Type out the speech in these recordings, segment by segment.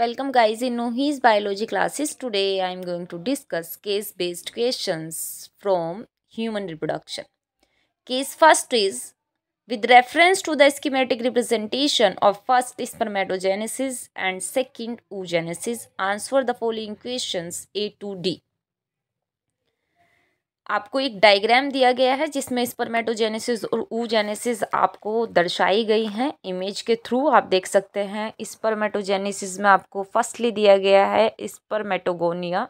Welcome guys in Nohi's biology classes. Today I am going to discuss case based questions from human reproduction. Case first is with reference to the schematic representation of first spermatogenesis and second oogenesis answer the following questions A to D. आपको एक diagram दिया गया है जिसमें spermatogenesis और oogenesis आपको दर्शाई गई हैं इमेज के थ्रू आप देख सकते हैं स्पर्मेटोजेनेसिस में आपको फर्स्टली दिया गया है स्पर्मेटोगोनिया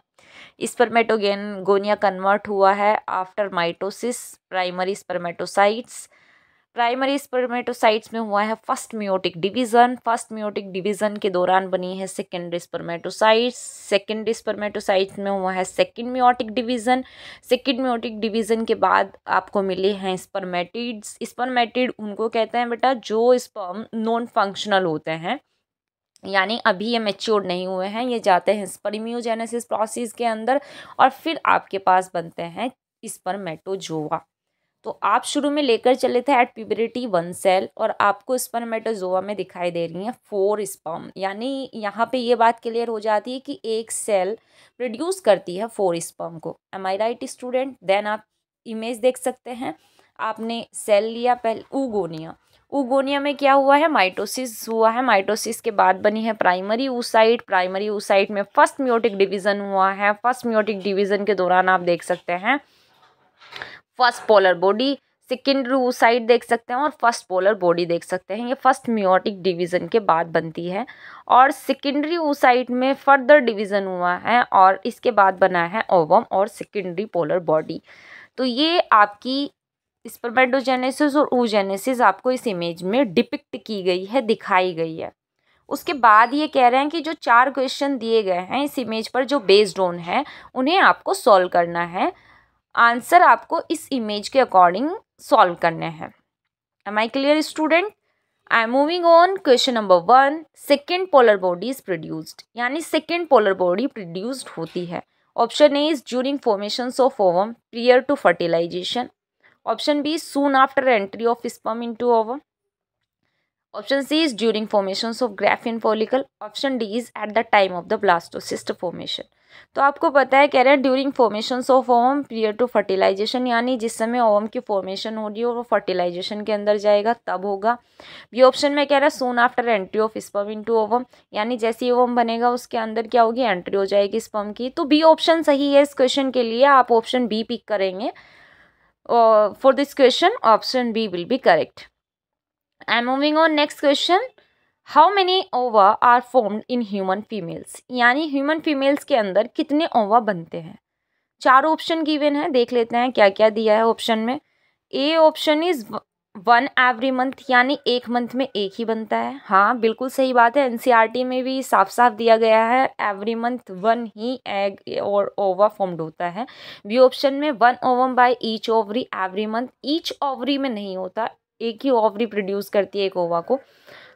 स्पर्मेटोगेन गोनिया कन्वर्ट हुआ है after mitosis primary spermatocytes primary spermatocytes में हुआ है first meiotic division first meiotic division के दौरान बनी है सेकेंडरी स्पर्मेटोसाइट्स सेकेंडरी स्पर्मेटोसाइट्स में हुआ है second meiotic division second meiotic division के बाद आपको मिले हैं स्पर्मेटिड्स स्पर्मेटिड उनको कहते हैं बेटा जो स्पर्म नॉन फंक्शनल होते हैं यानी अभी ये मेच्योर नहीं हुए हैं ये जाते हैं स्पर्मियोजेनेसिस प्रोसेस के अंदर और फिर आपके पास बनते हैं स्पर्मेटोजोवा तो आप शुरू में लेकर चले थे एट प्यूबरिटी वन सेल और आपको स्पर्मेटोजोआ में दिखाई दे रही हैं फोर स्पर्म यानी यहाँ पे ये बात क्लियर हो जाती है कि एक सेल प्रोड्यूस करती है फोर स्पर्म को am I right student then आप इमेज देख सकते हैं आपने सेल लिया पहले उगोनिया उगोनिया में क्या हुआ है माइटोसिस हुआ है माइटोसिस के बाद बनी है प्राइमरी ऊसाइट प्राइमरी ऊसाइट में फर्स्ट म्योटिक डिवीज़न हुआ है फर्स्ट म्योटिक डिवीज़न के दौरान आप देख सकते हैं first polar body secondary side देख सकते हैं और फर्स्ट पोलर बॉडी देख सकते हैं ये फर्स्ट म्योटिक डिवीज़न के बाद बनती है और सेकेंडरी साइड में फर्दर डिवीज़न हुआ है और इसके बाद बना है ओवम और सेकेंडरी पोलर बॉडी तो ये आपकी स्पर्मेटोजेनेसिस और ऊजेनेसिस आपको इस इमेज में डिपिक्ट की गई है दिखाई गई है उसके बाद ये कह रहे हैं कि जो चार क्वेश्चन दिए गए हैं इस इमेज पर जो बेस्ड ऑन है उन्हें आपको सॉल्व करना है आंसर आपको इस इमेज के अकॉर्डिंग सॉल्व करने हैं am I clear student I am moving on question number one second polar body is produced यानी सेकेंड पोलर बॉडी प्रोड्यूस्ड होती है option A is during formation of ovum prior to fertilisation option B soon after entry of sperm into ovum option C is during formation of graphene follicle option D is at the time of the blastocyst formation तो आपको पता है कह रहे हैं during formation of ovum prior to fertilisation यानी जिस समय ओम की फॉर्मेशन हो रही है वो फर्टिलाइजेशन के अंदर जाएगा तब होगा बी ऑप्शन में कह रहा है soon after entry of in into ovum यानी जैसे ही ओवम बनेगा उसके अंदर क्या होगी एंट्री हो जाएगी स्पम की तो बी ऑप्शन सही है इस क्वेश्चन के लिए आप ऑप्शन बी पिक करेंगे for this question option B will be correct and moving on next question how many ova are formed in human females यानी ह्यूमन फीमेल्स के अंदर कितने ओवा बनते हैं चार ऑप्शन गिवन है देख लेते हैं क्या क्या दिया है ऑप्शन में A option is one every month यानी एक मंथ में एक ही बनता है हाँ बिल्कुल सही बात है एनसीईआरटी में भी साफ साफ दिया गया है एवरी मंथ वन ही एग और ओवा फॉर्म्ड होता है बी ऑप्शन में one ovum by each ovary every month each ovary में नहीं होता एक ही ओवरी प्रोड्यूस करती है एक ओवा को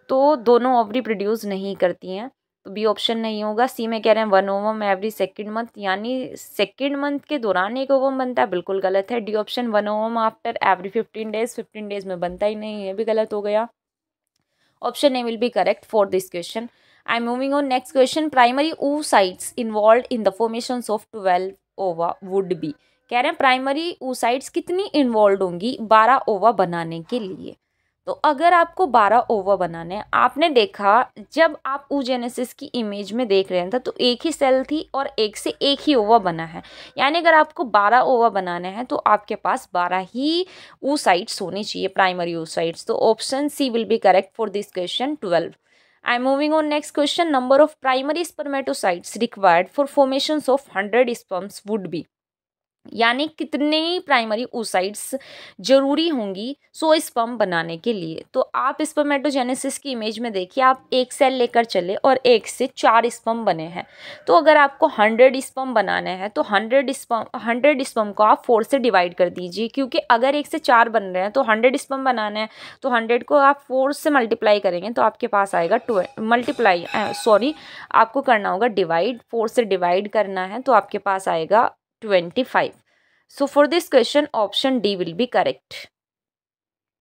तो दोनों ओवरी प्रोड्यूस नहीं करती हैं तो बी ऑप्शन नहीं होगा सी में कह रहे हैं one ovum every second month यानी सेकेंड मंथ के दौरान एक ओवम बनता है बिल्कुल गलत है D option one ovum after every fifteen days fifteen days में बनता ही नहीं है भी गलत हो गया option A will be correct for this question I am moving on next question primary oocytes involve in the formation of twelve ova would be कह रहे हैं प्राइमरी ऊसाइड्स कितनी इन्वॉल्व होंगी बारह ओवा बनाने के लिए तो अगर आपको बारह ओवा बनाने हैं आपने देखा जब आप ऊजेनेसिस की इमेज में देख रहे थे तो एक ही सेल थी और एक से एक ही ओवा बना है यानी अगर आपको बारह ओवा बनाने हैं तो आपके पास बारह ही ऊसाइड्स होने चाहिए प्राइमरी ऊसाइड्स तो option C will be correct for this question twelve I am moving on next question number of primary spermatocytes required for formation of hundred sperms would be यानी कितने प्राइमरी ओसाइड्स जरूरी होंगी सो sperm बनाने के लिए तो आप स्पमेटोजेनेसिस की इमेज में देखिए आप एक सेल लेकर चले और एक से चार स्पम बने हैं तो अगर आपको हंड्रेड स्पम बनाना है तो हंड्रेड स्पम हंड्रेड स्पम को आप फोर से डिवाइड कर दीजिए क्योंकि अगर एक से चार बन रहे हैं तो हंड्रेड स्पम बनाना है तो हंड्रेड को आप फोर से मल्टीप्लाई करेंगे तो आपके पास आएगा टू मल्टीप्लाई सॉरी आपको करना होगा डिवाइड फोर से डिवाइड करना है तो आपके पास आएगा 25. So for this question option D will be correct.